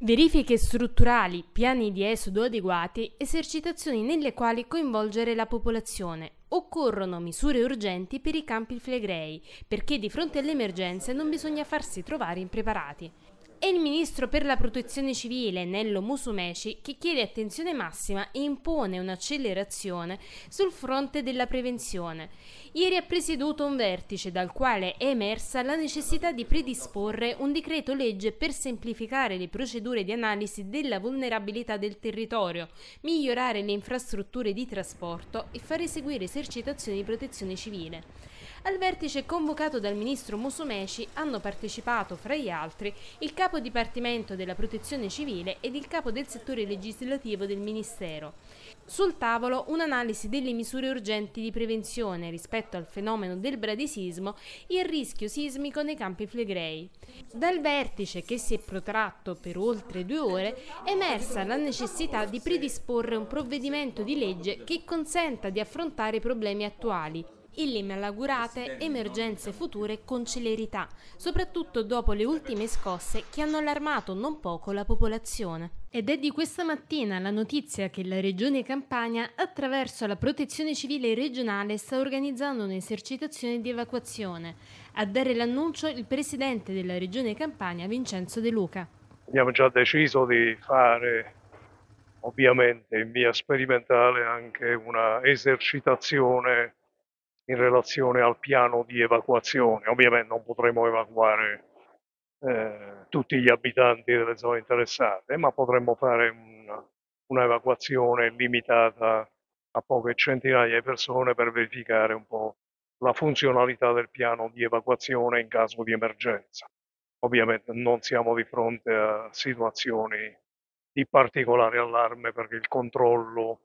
Verifiche strutturali, piani di esodo adeguati, esercitazioni nelle quali coinvolgere la popolazione. Occorrono misure urgenti per i campi flegrei, perché di fronte alle emergenze non bisogna farsi trovare impreparati. È il ministro per la protezione civile Nello Musumeci che chiede attenzione massima e impone un'accelerazione sul fronte della prevenzione. Ieri ha presieduto un vertice dal quale è emersa la necessità di predisporre un decreto legge per semplificare le procedure di analisi della vulnerabilità del territorio, migliorare le infrastrutture di trasporto e far eseguire esercitazioni di protezione civile. Al vertice convocato dal ministro Musumeci hanno partecipato, fra gli altri, il capo dipartimento della protezione civile ed il capo del settore legislativo del ministero. Sul tavolo un'analisi delle misure urgenti di prevenzione rispetto al fenomeno del bradisismo e il rischio sismico nei campi flegrei. Dal vertice, che si è protratto per oltre due ore, è emersa la necessità di predisporre un provvedimento di legge che consenta di affrontare i problemi attuali, illimalaugurate emergenze future con celerità, soprattutto dopo le ultime scosse che hanno allarmato non poco la popolazione. Ed è di questa mattina la notizia che la Regione Campania, attraverso la Protezione Civile regionale, sta organizzando un'esercitazione di evacuazione. A dare l'annuncio il presidente della Regione Campania, Vincenzo De Luca. Abbiamo già deciso di fare ovviamente in via sperimentale anche una esercitazione in relazione al piano di evacuazione. Ovviamente non potremo evacuare eh, tutti gli abitanti delle zone interessate, ma potremmo fare un, un'evacuazione limitata a poche centinaia di persone per verificare un po' la funzionalità del piano di evacuazione in caso di emergenza. Ovviamente non siamo di fronte a situazioni di particolare allarme perché il controllo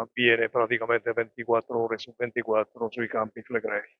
avviene praticamente 24 ore su 24 sui campi flegrei.